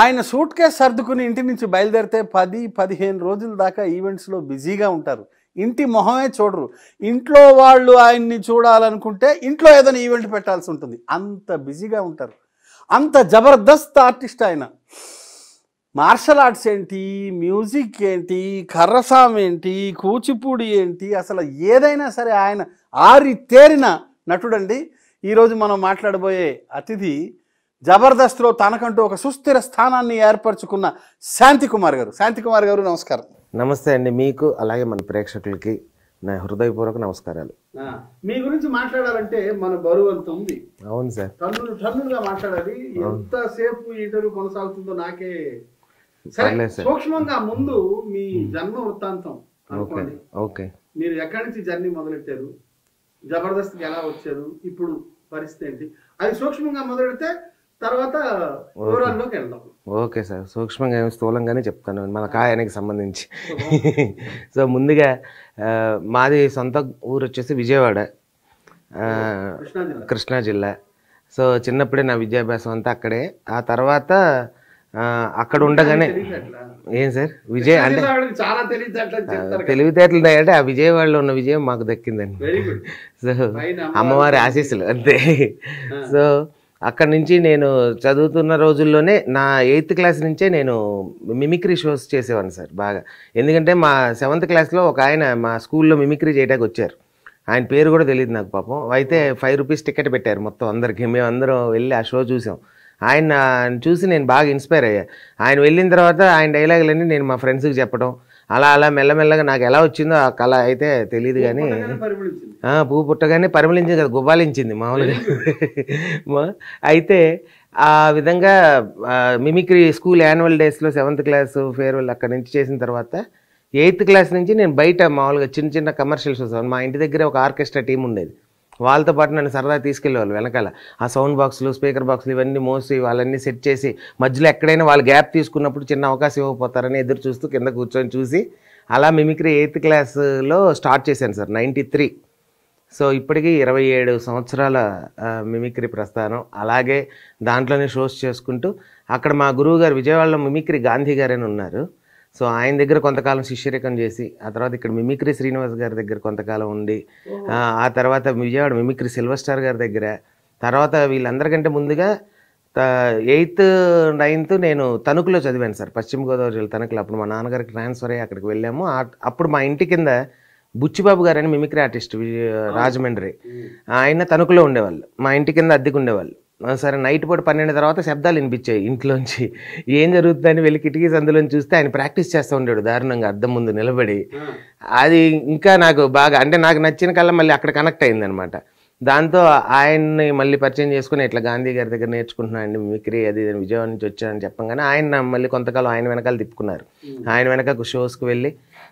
ఆయన suit case సర్దుకుని ఇంటి నుంచి బయలుదేరితే పది పదిహేను రోజుల దాకా ఈవెంట్స్లో బిజీగా ఉంటారు ఇంటి మొహమే చూడరు ఇంట్లో వాళ్ళు ఆయన్ని చూడాలనుకుంటే ఇంట్లో ఏదైనా ఈవెంట్ పెట్టాల్సి ఉంటుంది అంత బిజీగా ఉంటారు అంత జబర్దస్త్ ఆర్టిస్ట్ ఆయన మార్షల్ ఆర్ట్స్ ఏంటి మ్యూజిక్ ఏంటి కర్రసాం ఏంటి కూచిపూడి ఏంటి అసలు ఏదైనా సరే ఆయన ఆరి తేరిన నటుడండి ఈరోజు మనం మాట్లాడబోయే అతిథి జబర్దస్త్లో తనకంటూ ఒక సుస్థిర స్థానాన్ని ఏర్పరచుకున్న శాంతి కుమార్ గారు శాంతి కుమార్ గారు నమస్కారం నమస్తే అండి మీకు అలాగే మన ప్రేక్షకులకి నా హృదయపూర్వక నమస్కారాలు మీ గురించి మాట్లాడాలంటే మన బరువు అంత ఉంది అవును సార్ టన్నులు టన్నులుగా మాట్లాడాలి ఎంతసేపు ఇంటర్వ్యూ కొనసాగుతుందో నాకే సరే సూక్ష్మంగా ముందు మీ జన్మ వృత్తాంతం అనుకోండి ఓకే మీరు ఎక్కడి నుంచి జర్నీ మొదలెట్టారు జబర్దస్త్కి ఎలా వచ్చారు ఇప్పుడు పరిస్థితి ఏంటి అది సూక్ష్మంగా మొదలెడితే తర్వాత వివరాల్లోకి వెళ్దాం ఓకే సార్ సూక్ష్మంగా స్థూలంగానే చెప్తాను మన కాయానికి సంబంధించి సో ముందుగా మాది సొంత ఊరు వచ్చేసి విజయవాడ కృష్ణా జిల్లా సో చిన్నప్పుడే నా విద్యాభ్యాసం అంతా అక్కడే ఆ తర్వాత అక్కడ ఉండగానే ఏం సార్ విజయ్ అంటే తెలివితేటలు అంటే ఆ విజయవాడలో ఉన్న విజయం మాకు దక్కిందండి సో అమ్మవారి ఆశీస్సులు అంతే సో అక్కడి నుంచి నేను చదువుతున్న రోజుల్లోనే నా ఎయిత్ క్లాస్ నుంచే నేను మిమిక్రీ షోస్ చేసేవాడిని సార్ బాగా ఎందుకంటే మా సెవెంత్ క్లాస్లో ఒక ఆయన మా స్కూల్లో మిమిక్రీ చేయడానికి వచ్చారు ఆయన పేరు కూడా తెలియదు నాకు పాపం అయితే ఫైవ్ రూపీస్ టికెట్ పెట్టారు మొత్తం అందరికి అందరం వెళ్ళి ఆ షో చూసాం ఆయన చూసి నేను బాగా ఇన్స్పైర్ అయ్యా ఆయన వెళ్ళిన తర్వాత ఆయన డైలాగులన్నీ నేను మా ఫ్రెండ్స్కి చెప్పడం అలా అలా మెల్లమెల్లగా నాకు ఎలా వచ్చిందో ఆ కళ అయితే తెలియదు కానీ పువ్వు పుట్టగానే పరిమళించింది కదా గుబ్బాలించింది మామూలుగా అయితే ఆ విధంగా మిమిక్రీ స్కూల్ యాన్యువల్ డేస్లో సెవెంత్ క్లాస్ ఫేర్వెల్ అక్కడి నుంచి చేసిన తర్వాత ఎయిత్ క్లాస్ నుంచి నేను బయట మామూలుగా చిన్న చిన్న కమర్షియల్ వస్తాను మా ఇంటి దగ్గర ఒక ఆర్కెస్ట్రా టీం ఉండేది వాళ్ళతో పాటు నన్ను సరదా తీసుకెళ్ళేవాళ్ళు వెనకాల ఆ సౌండ్ బాక్సులు స్పీకర్ బాక్సులు ఇవన్నీ మోసి వాళ్ళన్నీ సెట్ చేసి మధ్యలో ఎక్కడైనా వాళ్ళు గ్యాప్ తీసుకున్నప్పుడు చిన్న అవకాశం ఇవ్వకపోతారని ఎదురు చూస్తూ కింద కూర్చొని చూసి అలా మిమిక్రీ ఎయిత్ క్లాస్లో స్టార్ట్ చేశాను సార్ నైంటీ త్రీ సో ఇప్పటికీ ఇరవై ఏడు సంవత్సరాల మిమిక్రీ ప్రస్థానం అలాగే దాంట్లోనే షోస్ చేసుకుంటూ అక్కడ మా గురువుగారు విజయవాడలో మిమిక్రీ గాంధీ గారని ఉన్నారు సో ఆయన దగ్గర కొంతకాలం శిష్యరికం చేసి ఆ తర్వాత ఇక్కడ మిమిక్రీ శ్రీనివాస్ గారి దగ్గర కొంతకాలం ఉండి ఆ తర్వాత విజయవాడ మిమిక్రీ సిల్వర్ స్టార్ గారి దగ్గర తర్వాత వీళ్ళందరికంటే ముందుగా ఎయిత్ నైన్త్ నేను తణుకులో చదివాను సార్ పశ్చిమ గోదావరి జిల్లా తణుకులో అప్పుడు మా నాన్నగారికి ట్రాన్స్ఫర్ అయ్యి అక్కడికి వెళ్ళాము అప్పుడు మా ఇంటి కింద బుచ్చిబాబు గారు అని మిమిక్రీ ఆర్టిస్ట్ రాజమండ్రి ఆయన తణుకులో ఉండేవాళ్ళు మా ఇంటి కింద అద్దెకు ఉండేవాళ్ళు సరే నైట్ పూట పన్నెండు తర్వాత శబ్దాలు వినిపించాయి ఇంట్లోంచి ఏం జరుగుతుందని వెళ్ళి కిటికీస్ అందులో చూస్తే ఆయన ప్రాక్టీస్ చేస్తూ ఉంటాడు దారుణంగా అర్థం ముందు నిలబడి అది ఇంకా నాకు బాగా అంటే నాకు నచ్చిన కల్లా మళ్ళీ అక్కడ కనెక్ట్ అయిందనమాట దాంతో ఆయన్ని మళ్ళీ పరిచయం చేసుకుని ఇట్లా గాంధీ గారి దగ్గర నేర్చుకుంటున్నాను మిమిక్రీ అది విజయవాడ నుంచి వచ్చానని చెప్పగానే ఆయన మళ్ళీ కొంతకాలం ఆయన వెనకాల తిప్పుకున్నారు ఆయన వెనక షోస్కి వెళ్ళి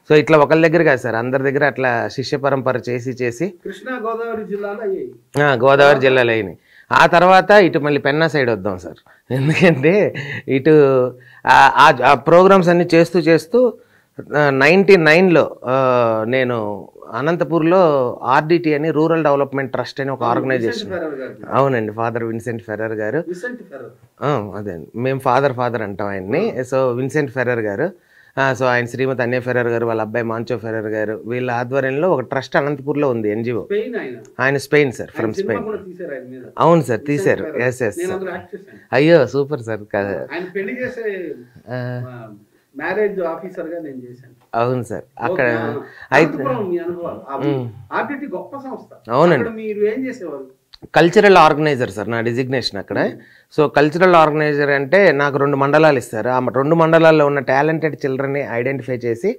సో ఇట్లా ఒకళ్ళ దగ్గర కాదు సార్ అందరి దగ్గర అట్లా శిష్య పరంపర చేసి చేసి కృష్ణా గోదావరి జిల్లాలో గోదావరి జిల్లాలో అయినాయి ఆ తర్వాత ఇటు మళ్ళీ పెన్నా సైడ్ వద్దాం సార్ ఎందుకంటే ఇటు ఆ ప్రోగ్రామ్స్ అన్నీ చేస్తూ చేస్తూ నైంటీ నైన్లో నేను అనంతపూర్లో ఆర్డిటి అని రూరల్ డెవలప్మెంట్ ట్రస్ట్ అని ఒక ఆర్గనైజేషన్ అవునండి ఫాదర్ విన్సెంట్ ఫెరర్ గారు అదే మేము ఫాదర్ ఫాదర్ అంటాం ఆయన్ని so Vincent Ferrer garu so ఆయన శ్రీమతి అన్నయ్య ఫెరర్ గారు వాళ్ళ అబ్బాయి మాంచో ఫెరర్ గారు వీళ్ళ ఆధ్వర్యంలో ఒక ట్రస్ట్ అనంతపూర్లో ఉంది ఎన్జిఓ ఆయన స్పెయిన్ సార్ ఫ్రమ్ స్పెయిన్ అవును సార్ తీశారు ఎస్ ఎస్ అయ్యో సూపర్ సార్ అవును సార్ అక్కడ అయితే అవునండి మీరు ఏం చేసేవారు కల్చరల్ ఆర్గనైజర్ సార్ నా డిజిగ్నేషన్ అక్కడ సో కల్చరల్ ఆర్గనైజర్ అంటే నాకు రెండు మండలాలు ఇస్తారు ఆ రెండు మండలాల్లో ఉన్న టాలెంటెడ్ చిల్డ్రన్ని ఐడెంటిఫై చేసి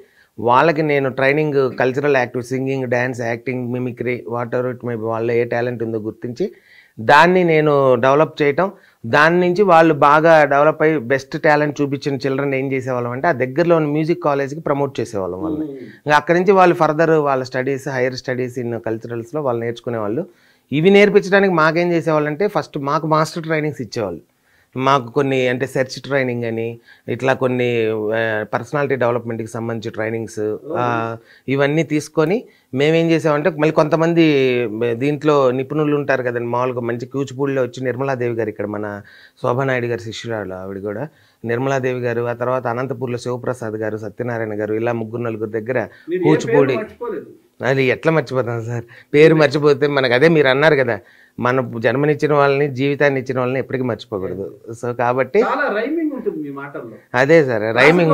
వాళ్ళకి నేను training cultural active singing dance acting mimicry water it maybe వాళ్ళ ఏ టాలెంట్ ఉందో గుర్తించి దాన్ని నేను డెవలప్ చేయటం దాని నుంచి వాళ్ళు బాగా డెవలప్ అయ్యి బెస్ట్ టాలెంట్ చూపించిన చిల్డ్రన్ ఏం చేసేవాళ్ళం అంటే ఆ దగ్గరలో ఉన్న మ్యూజిక్ కాలేజ్కి ప్రమోట్ చేసేవాళ్ళం వాళ్ళని ఇంకా అక్కడి నుంచి వాళ్ళు ఫర్దర్ వాళ్ళ స్టడీస్ హైయర్ స్టడీస్ ఇన్ కల్చరల్స్లో వాళ్ళు నేర్చుకునేవాళ్ళు ఇవి నేర్పించడానికి మాకేం చేసేవాళ్ళంటే ఫస్ట్ మాకు మాస్టర్ ట్రైనింగ్స్ ఇచ్చేవాళ్ళు మాకు కొన్ని అంటే సెర్చ్ ట్రైనింగ్ అని ఇట్లా కొన్ని పర్సనాలిటీ డెవలప్మెంట్కి సంబంధించి ట్రైనింగ్స్ ఇవన్నీ తీసుకొని మేమేం చేసామంటే మళ్ళీ కొంతమంది దీంట్లో నిపుణులు ఉంటారు కదండి మామూలుగా మంచి కూచిపూడిలో వచ్చి నిర్మలాదేవి గారు ఇక్కడ మన శోభానాయుడు గారి శిష్యురాలు ఆవిడ కూడా నిర్మలాదేవి గారు ఆ తర్వాత అనంతపూర్లో శివప్రసాద్ గారు సత్యనారాయణ గారు ఇలా ముగ్గురు నలుగురు దగ్గర కూచిపూడి అది ఎట్లా మర్చిపోతాం సార్ పేరు మర్చిపోతే మనకు అదే మీరు అన్నారు కదా మన జన్మనిచ్చిన వాళ్ళని జీవితాన్ని ఇచ్చిన వాళ్ళని ఎప్పటికీ మర్చిపోకూడదు సో కాబట్టి అదే సార్ రైమింగ్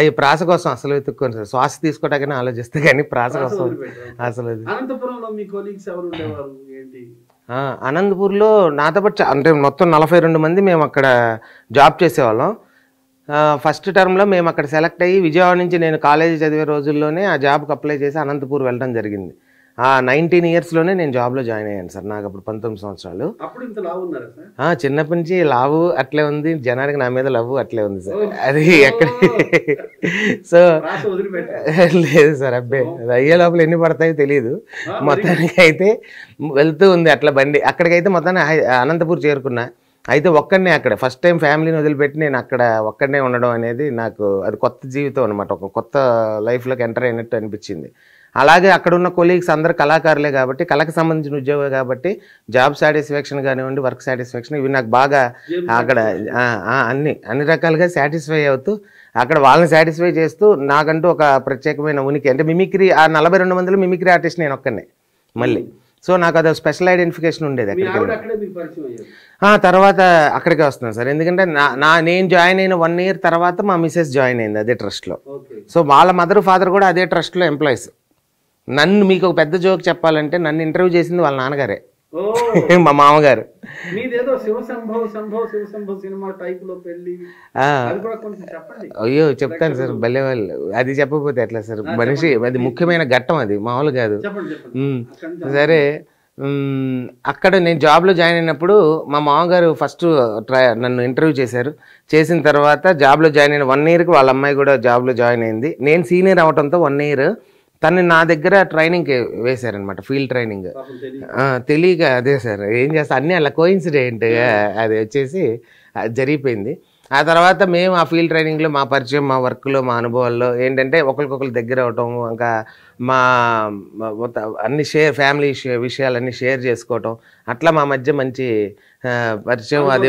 అవి ప్రాస కోసం అసలు వెతుక్కోను సార్ శ్వాస తీసుకోవటానికి ఆలోచిస్తే కానీ ప్రాస కోసం అసలు అనంతపూర్లో నాతో పాటు అంటే మొత్తం నలభై రెండు మంది మేము అక్కడ జాబ్ చేసేవాళ్ళం ఫస్ట్ టర్మ్లో మేము అక్కడ సెలెక్ట్ అయ్యి విజయవాడ నుంచి నేను కాలేజీ చదివే రోజుల్లోనే ఆ జాబ్కి అప్లై చేసి అనంతపూర్ వెళ్ళడం జరిగింది ఆ నైన్టీన్ ఇయర్స్లోనే నేను జాబ్లో జాయిన్ అయ్యాను సార్ నాకు అప్పుడు పంతొమ్మిది సంవత్సరాలు చిన్నప్పటి నుంచి లావు అట్లే ఉంది జనానికి నా మీద లవ్ అట్లే ఉంది సార్ అది ఎక్కడ సో లేదు సార్ అబ్బే అది అయ్యే లోపల ఎన్ని పడతాయో తెలియదు మొత్తానికి అయితే వెళ్తూ ఉంది అట్లా బండి అక్కడికైతే మొత్తాన్ని అనంతపూర్ చేరుకున్నా అయితే ఒక్కడనే అక్కడ ఫస్ట్ టైం ఫ్యామిలీని వదిలిపెట్టి నేను అక్కడ ఒక్కడనే ఉండడం అనేది నాకు అది కొత్త జీవితం అనమాట ఒక కొత్త లైఫ్లోకి ఎంటర్ అయినట్టు అనిపించింది అలాగే అక్కడ ఉన్న కొలీగ్స్ అందరు కళాకారులే కాబట్టి కళకు సంబంధించిన ఉద్యోగం కాబట్టి జాబ్ సాటిస్ఫాక్షన్ కానివ్వండి వర్క్ సాటిస్ఫాక్షన్ ఇవి నాకు బాగా అక్కడ అన్ని అన్ని రకాలుగా సాటిస్ఫై అవుతూ అక్కడ వాళ్ళని సాటిస్ఫై చేస్తూ నాకంటూ ఒక ప్రత్యేకమైన ఉనికి అంటే మిమిక్రీ ఆ నలభై రెండు మందిలో మిమిక్రీ ఆర్టిస్ట్ నేను ఒక్కనే మళ్ళీ సో నాకు అది స్పెషల్ ఐడెంటిఫికేషన్ ఉండేది అక్కడికి తర్వాత అక్కడికే వస్తున్నాను సార్ ఎందుకంటే నా నేను జాయిన్ అయిన వన్ ఇయర్ తర్వాత మా మిసెస్ జాయిన్ అయింది అదే ట్రస్ట్లో సో వాళ్ళ మదర్ ఫాదర్ కూడా అదే ట్రస్ట్లో ఎంప్లాయీస్ నన్ను మీకు ఒక పెద్ద జోక్ చెప్పాలంటే నన్ను ఇంటర్వ్యూ చేసింది వాళ్ళ నాన్నగారే మా మామగారు అయ్యో చెప్తాను సార్ భలే వాళ్ళు అది చెప్పకపోతే ఎట్లా సార్ మనిషి అది ముఖ్యమైన ఘట్టం అది మామూలు కాదు సరే అక్కడ నేను జాబ్లో జాయిన్ అయినప్పుడు మా మామగారు ఫస్ట్ ట్రై నన్ను ఇంటర్వ్యూ చేశారు చేసిన తర్వాత జాబ్లో జాయిన్ అయిన వన్ ఇయర్కి వాళ్ళ అమ్మాయి కూడా జాబ్లో జాయిన్ అయింది నేను సీనియర్ అవడంతో వన్ ఇయర్ తను నా దగ్గర ట్రైనింగ్ వేశారనమాట ఫీల్డ్ ట్రైనింగ్ తెలియక అదే సార్ ఏం చేస్తా అన్నీ అలా కోయిన్సిడెంట్గా అది వచ్చేసి జరిగిపోయింది ఆ తర్వాత మేము ఆ ఫీల్డ్ ట్రైనింగ్లో మా పరిచయం మా వర్క్లో మా అనుభవాల్లో ఏంటంటే ఒకరికొకరు దగ్గర అవటం ఇంకా మా అన్ని షేర్ ఫ్యామిలీ విషయాలన్నీ షేర్ చేసుకోవటం అట్లా మా మధ్య మంచి పరిచయం అది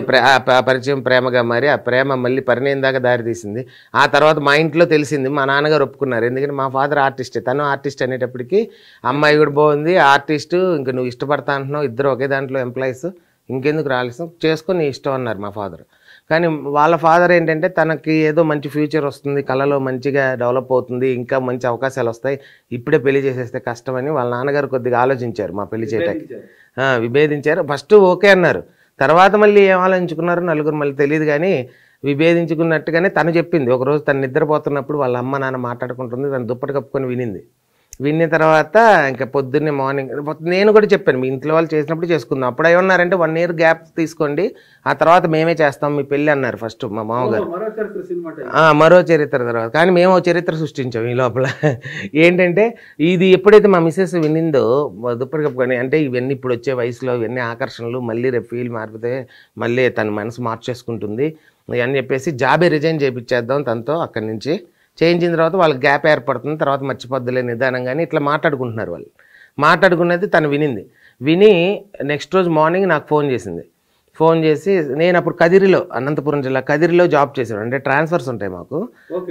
పరిచయం ప్రేమగా మారి ఆ ప్రేమ మళ్ళీ పరిణయం దాకా దారితీసింది ఆ తర్వాత మా ఇంట్లో తెలిసింది మా నాన్నగారు ఒప్పుకున్నారు ఎందుకంటే మా ఫాదర్ ఆర్టిస్టే తను ఆర్టిస్ట్ అనేటప్పటికీ అమ్మాయి కూడా బాగుంది ఆర్టిస్ట్ ఇంకా నువ్వు ఇష్టపడతా అంటున్నావు ఇద్దరు ఒకే దాంట్లో ఎంప్లాయీస్ ఇంకెందుకు రాలేసాం చేసుకుని ఇష్టం అన్నారు మా ఫాదర్ కానీ వాళ్ళ ఫాదర్ ఏంటంటే తనకి ఏదో మంచి ఫ్యూచర్ వస్తుంది కళలో మంచిగా డెవలప్ అవుతుంది ఇంకా మంచి అవకాశాలు వస్తాయి ఇప్పుడే పెళ్లి చేసేస్తే కష్టమని వాళ్ళ నాన్నగారు కొద్దిగా ఆలోచించారు మా పెళ్లి చేయడానికి విభేదించారు ఫస్ట్ ఓకే అన్నారు తర్వాత మళ్ళీ ఏం నలుగురు మళ్ళీ తెలియదు కానీ విభేదించుకున్నట్టుగానే తను చెప్పింది ఒకరోజు తను నిద్రపోతున్నప్పుడు వాళ్ళ అమ్మ నాన్న మాట్లాడుకుంటుంది తను దుప్పటి కప్పుకొని వినింది విన్న తర్వాత ఇంకా పొద్దున్నే మార్నింగ్ నేను కూడా చెప్పాను మీ ఇంట్లో వాళ్ళు చేసినప్పుడు చేసుకుందాం అప్పుడు ఏమన్నారంటే వన్ ఇయర్ గ్యాప్ తీసుకోండి ఆ తర్వాత మేమే చేస్తాం మీ పెళ్ళి అన్నారు ఫస్ట్ మా మామగారు మరో చరిత్ర తర్వాత కానీ మేము చరిత్ర సృష్టించాం ఈ లోపల ఏంటంటే ఇది ఎప్పుడైతే మా మిస్సెస్ వినిందో కప్పుకొని అంటే ఇవన్నీ ఇప్పుడు వచ్చే వయసులో ఇవన్నీ ఆకర్షణలు మళ్ళీ రేపు ఫీల్ మారిపోతే మళ్ళీ తన మనసు మార్చేసుకుంటుంది అని చెప్పేసి జాబే రిజైన్ చేయించేద్దాం తనతో అక్కడి నుంచి చేయించిన తర్వాత వాళ్ళకి గ్యాప్ ఏర్పడుతుంది తర్వాత మర్చిపోద్దులే నిదానం కానీ ఇట్లా మాట్లాడుకుంటున్నారు వాళ్ళు మాట్లాడుకున్నది తను వినింది విని నెక్స్ట్ రోజు మార్నింగ్ నాకు ఫోన్ చేసింది ఫోన్ చేసి నేను అప్పుడు కదిరిలో అనంతపురం జిల్లా కదిరిలో జాబ్ చేశాను అంటే ట్రాన్స్ఫర్స్ ఉంటాయి మాకు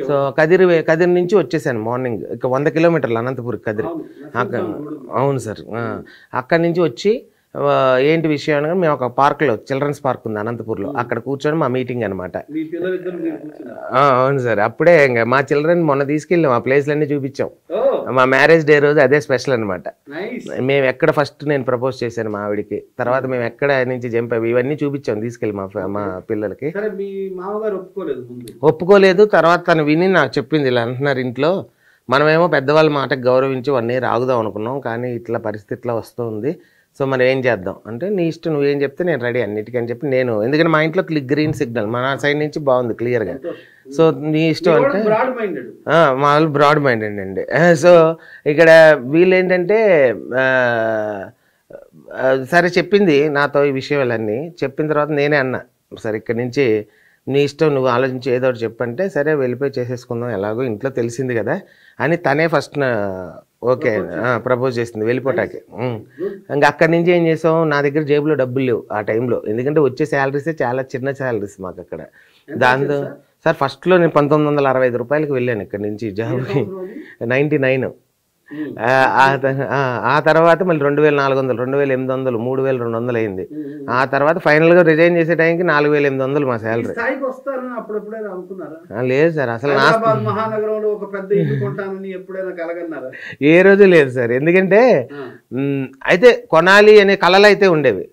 సో కదిరి కదిరి నుంచి వచ్చేసాను మార్నింగ్ ఇక వంద కిలోమీటర్లు అనంతపురం కదిరి అవును సార్ అక్కడి నుంచి వచ్చి ఏంటి విషయం అనగా మేము ఒక పార్క్లో చిల్డ్రన్స్ పార్క్ ఉంది అనంతపూర్లో hmm. అక్కడ కూర్చొని మా మీటింగ్ అనమాట అవును సార్ అప్పుడే ఇంకా మా చిల్డ్రన్ మొన్న తీసుకెళ్ళాం ఆ ప్లేస్లన్నీ చూపించాం మా మ్యారేజ్ డే రోజు అదే స్పెషల్ అనమాట మేము ఎక్కడ ఫస్ట్ నేను ప్రపోజ్ చేశాను మా ఆవిడికి తర్వాత మేము ఎక్కడ నుంచి జంప్ ఇవన్నీ చూపించాం తీసుకెళ్ళి మా మా పిల్లలకి ఒప్పుకోలేదు తర్వాత తను విని నాకు చెప్పింది ఇలా అంటున్నారు ఇంట్లో మనమేమో పెద్దవాళ్ళ మాటకు గౌరవించి వన్ ఇయర్ ఆగుదాం అనుకున్నాం కానీ ఇట్లా పరిస్థితిలో వస్తుంది సో మనం ఏం చేద్దాం అంటే నీ ఇష్టం నువ్వేం చెప్తే నేను రెడీ అన్నిటికని చెప్పి నేను ఎందుకంటే మా ఇంట్లో క్లిక్ గ్రీన్ సిగ్నల్ మన సైడ్ నుంచి బాగుంది క్లియర్గా సో నీ ఇష్టం అంటే మా వాళ్ళు బ్రాడ్ మైండెడ్ అండి సో ఇక్కడ వీళ్ళు ఏంటంటే సరే చెప్పింది నాతో ఈ విషయాలన్నీ చెప్పిన తర్వాత నేనే అన్నా సరే ఇక్కడ నుంచి నీ ఇష్టం నువ్వు ఆలోచించి ఏదో ఒకటి చెప్పంటే సరే వెళ్ళిపోయి చేసేసుకుందాం ఎలాగో ఇంట్లో తెలిసింది కదా అని తనే ఫస్ట్ ఓకే ప్రపోజ్ చేసింది వెళ్ళిపోటాకి ఇంకా అక్కడి నుంచి ఏం చేసాం నా దగ్గర జేబులో డబ్బులు లేవు ఆ టైంలో ఎందుకంటే వచ్చే శాలరీసే చాలా చిన్న శాలరీస్ మాకు అక్కడ దాంతో సార్ ఫస్ట్లో నేను పంతొమ్మిది వందల అరవై ఐదు రూపాయలకి వెళ్ళాను ఇక్కడ నుంచి జాబ్కి నైంటీ నైన్ ఆ తర్వాత మళ్ళీ రెండు వేల నాలుగు వందలు రెండు వేల ఎనిమిది వందలు మూడు వేల రెండు వందలు అయింది ఆ తర్వాత ఫైనల్గా రిజైన్ చేసే టైంకి నాలుగు వేల ఎనిమిది వందలు మా శాలరీ లేదు సార్ అసలు ఏ రోజు లేదు సార్ ఎందుకంటే అయితే కొనాలి అనే కళలు అయితే ఉండేవి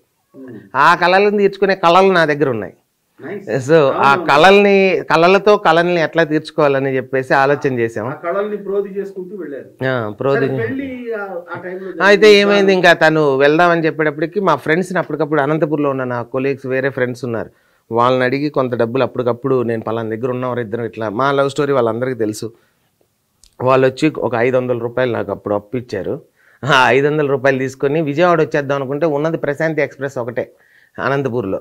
ఆ కళలను తీర్చుకునే కళలు నా దగ్గర ఉన్నాయి సో ఆ కళల్ని కళలతో కళల్ని ఎట్లా తీర్చుకోవాలని చెప్పేసి ఆలోచన చేసాం అయితే ఏమైంది ఇంకా తను వెళ్దామని చెప్పేటప్పటికి మా ఫ్రెండ్స్ని అప్పటికప్పుడు అనంతపూర్లో ఉన్న నా కొలీగ్స్ వేరే ఫ్రెండ్స్ ఉన్నారు వాళ్ళని అడిగి కొంత డబ్బులు అప్పటికప్పుడు నేను పలానా దగ్గర ఉన్నవారు ఇద్దరు ఇట్లా మా లవ్ స్టోరీ వాళ్ళందరికీ తెలుసు వాళ్ళు వచ్చి ఒక ఐదు వందల రూపాయలు నాకు అప్పుడు అప్పు ఇచ్చారు ఐదు వందల రూపాయలు తీసుకొని విజయవాడ వచ్చేద్దాం అనుకుంటే ఉన్నది ప్రశాంతి ఎక్స్ప్రెస్ ఒకటే అనంతపూర్లో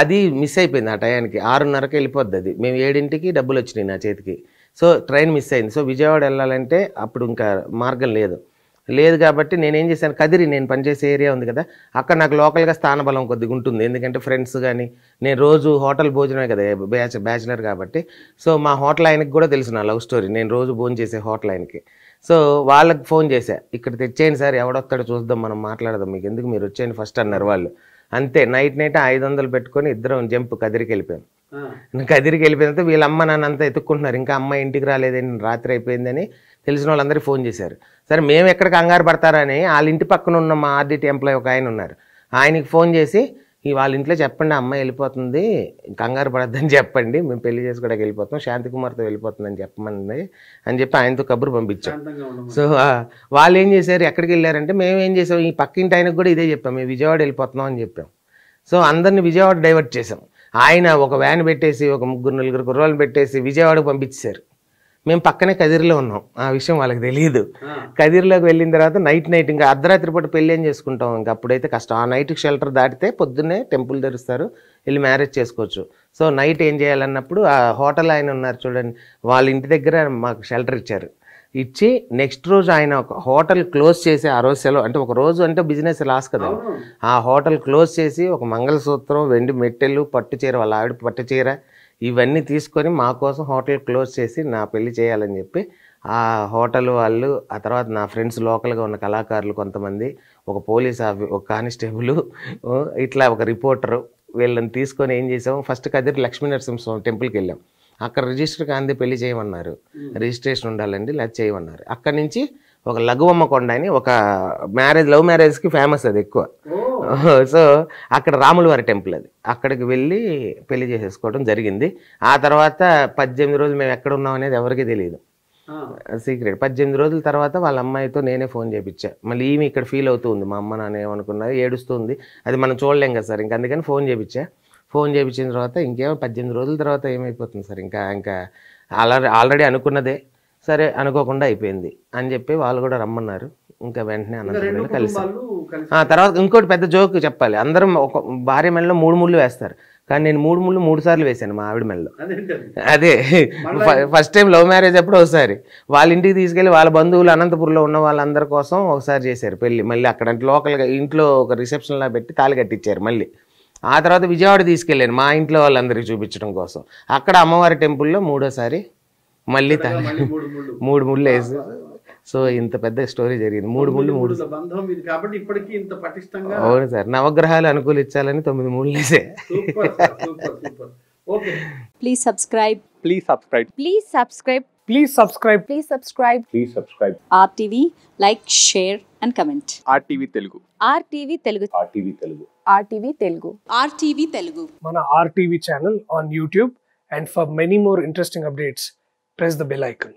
అది మిస్ అయిపోయింది ఆ టయానికి ఆరున్నరకు వెళ్ళిపోద్ది అది మేము ఏడింటికి డబ్బులు వచ్చినాయి నా చేతికి సో ట్రైన్ మిస్ అయింది సో విజయవాడ వెళ్ళాలంటే అప్పుడు ఇంకా మార్గం లేదు లేదు కాబట్టి నేనేం చేశాను కదిరి నేను పనిచేసే ఏరియా ఉంది కదా అక్కడ నాకు లోకల్గా స్థానబలం కొద్దిగా ఉంటుంది ఎందుకంటే ఫ్రెండ్స్ కానీ నేను రోజు హోటల్ భోజనమే కదా బ్యాచ్ బ్యాచిలర్ కాబట్టి సో మా హోటల్ ఆయనకి కూడా తెలుసు నా లవ్ స్టోరీ నేను రోజు భోజనం చేసే హోటల్ ఆయనకి సో వాళ్ళకి ఫోన్ చేశా ఇక్కడ తెచ్చేయండి సార్ ఎవడొస్తాడో చూద్దాం మనం మాట్లాడదాం మీకు ఎందుకు మీరు వచ్చేయండి ఫస్ట్ అన్నారు వాళ్ళు అంతే నైట్ నైట్ ఐదు వందలు పెట్టుకొని ఇద్దరం జంప్ కదిరికి వెళ్ళిపోయాం కదిరికి వెళ్ళిపోయినంత వీళ్ళ అమ్మ నాన్న అంతా ఎత్తుక్కుంటున్నారు ఇంకా అమ్మ ఇంటికి రాలేదని రాత్రి అయిపోయిందని తెలిసిన వాళ్ళందరూ ఫోన్ చేశారు సరే మేము ఎక్కడికి కంగారు పడతారని వాళ్ళ ఇంటి పక్కన ఉన్న మా ఆర్డిటీ ఎంప్లాయ్ ఒక ఆయన ఉన్నారు ఆయనకి ఫోన్ చేసి వాళ్ళ ఇంట్లో చెప్పండి అమ్మాయి వెళ్ళిపోతుంది కంగారు పడద్దని చెప్పండి మేము పెళ్లి చేసుకోవడానికి వెళ్ళిపోతాం కుమార్తో వెళ్ళిపోతుందని చెప్పమంది అని చెప్పి ఆయనతో కబురు పంపించాం సో వాళ్ళు ఏం చేశారు ఎక్కడికి వెళ్ళారంటే మేము ఏం చేసాం ఈ పక్కింటి ఆయనకు కూడా ఇదే చెప్పాం మేము విజయవాడ వెళ్ళిపోతున్నాం అని చెప్పాం సో అందరిని విజయవాడ డైవర్ట్ చేసాం ఆయన ఒక వ్యాన్ పెట్టేసి ఒక ముగ్గురు నలుగురు కుర్రాలు పెట్టేసి విజయవాడకు పంపించారు మేము పక్కనే కదిరిలో ఉన్నాం ఆ విషయం వాళ్ళకి తెలియదు కదిరిలోకి వెళ్ళిన తర్వాత నైట్ నైట్ ఇంకా అర్ధరాత్రి పూట పెళ్ళి ఏం చేసుకుంటాం ఇంకా అప్పుడైతే కష్టం ఆ నైట్కి షెల్టర్ దాటితే పొద్దున్నే టెంపుల్ తెరుస్తారు వెళ్ళి మ్యారేజ్ చేసుకోవచ్చు సో నైట్ ఏం చేయాలన్నప్పుడు ఆ హోటల్ ఆయన ఉన్నారు చూడండి వాళ్ళ ఇంటి దగ్గర మాకు షెల్టర్ ఇచ్చారు ఇచ్చి నెక్స్ట్ రోజు ఆయన ఒక హోటల్ క్లోజ్ చేసి ఆ రోజు సెలవు అంటే ఒక రోజు అంటే బిజినెస్ లాస్ కదా ఆ హోటల్ క్లోజ్ చేసి ఒక మంగళసూత్రం వెండి మెట్టెలు పట్టు చీర వాళ్ళ ఆవిడ పట్టు చీర ఇవన్నీ తీసుకొని మా కోసం హోటల్ క్లోజ్ చేసి నా పెళ్ళి చేయాలని చెప్పి ఆ హోటల్ వాళ్ళు ఆ తర్వాత నా ఫ్రెండ్స్ లోకల్గా ఉన్న కళాకారులు కొంతమంది ఒక పోలీస్ ఆఫీ ఒక కానిస్టేబుల్ ఇట్లా ఒక రిపోర్టరు వీళ్ళని తీసుకొని ఏం చేసాము ఫస్ట్ కదిరి లక్ష్మీనరసింహస్వామి టెంపుల్కి వెళ్ళాం అక్కడ రిజిస్టర్ కాంతి పెళ్లి చేయమన్నారు రిజిస్ట్రేషన్ ఉండాలండి లేదా చేయమన్నారు అక్కడి నుంచి ఒక లఘువమ్మ కొండ అని ఒక మ్యారేజ్ లవ్ మ్యారేజ్కి ఫేమస్ అది ఎక్కువ సో అక్కడ రాముల వారి టెంపుల్ అది అక్కడికి వెళ్ళి పెళ్లి చేసేసుకోవడం జరిగింది ఆ తర్వాత పద్దెనిమిది రోజులు మేము ఎక్కడ ఉన్నాం అనేది ఎవరికీ తెలియదు సీక్రెట్ పద్దెనిమిది రోజుల తర్వాత వాళ్ళ అమ్మాయితో నేనే ఫోన్ చేయించా మళ్ళీ ఈమె ఇక్కడ ఫీల్ అవుతుంది మా అమ్మ నాన్న ఏమనుకున్నారు ఏడుస్తుంది అది మనం చూడలేం కదా సార్ ఇంకా అందుకని ఫోన్ చేయించా ఫోన్ చేయించిన తర్వాత ఇంకేమో పద్దెనిమిది రోజుల తర్వాత ఏమైపోతుంది సార్ ఇంకా ఇంకా ఆల్రెడీ ఆల్రెడీ అనుకున్నదే సరే అనుకోకుండా అయిపోయింది అని చెప్పి వాళ్ళు కూడా రమ్మన్నారు ఇంకా వెంటనే అనంతరం కలిసి తర్వాత ఇంకోటి పెద్ద జోక్ చెప్పాలి అందరం ఒక భార్య మెడలో మూడు ముళ్ళు వేస్తారు కానీ నేను మూడు ముళ్ళు మూడు సార్లు వేశాను మా ఆవిడ మెడలో అదే ఫస్ట్ టైం లవ్ మ్యారేజ్ అప్పుడు ఒకసారి వాళ్ళ ఇంటికి తీసుకెళ్ళి వాళ్ళ బంధువులు అనంతపురంలో ఉన్న వాళ్ళందరి కోసం ఒకసారి చేశారు పెళ్ళి మళ్ళీ అక్కడ లోకల్గా ఇంట్లో ఒక రిసెప్షన్లా పెట్టి తాళి కట్టించారు మళ్ళీ ఆ తర్వాత విజయవాడ తీసుకెళ్ళాను మా ఇంట్లో వాళ్ళందరికీ చూపించడం కోసం అక్కడ అమ్మవారి టెంపుల్లో మూడోసారి మళ్ళీ మూడు ముళ్ళు వేసి సో ఇంత పెద్ద స్టోరీ జరిగింది మూడు ముళ్ళు మూడు అవును సార్ నవగ్రహాలు అనుకూలించాలని తొమ్మిది ముళ్ళు వేసే please subscribe please subscribe please subscribe please subscribe please subscribe please subscribe RTV like share and comment RTV Telugu RTV Telugu RTV Telugu RTV Telugu RTV Telugu మన RTV channel on YouTube and for many more interesting updates press the bell icon.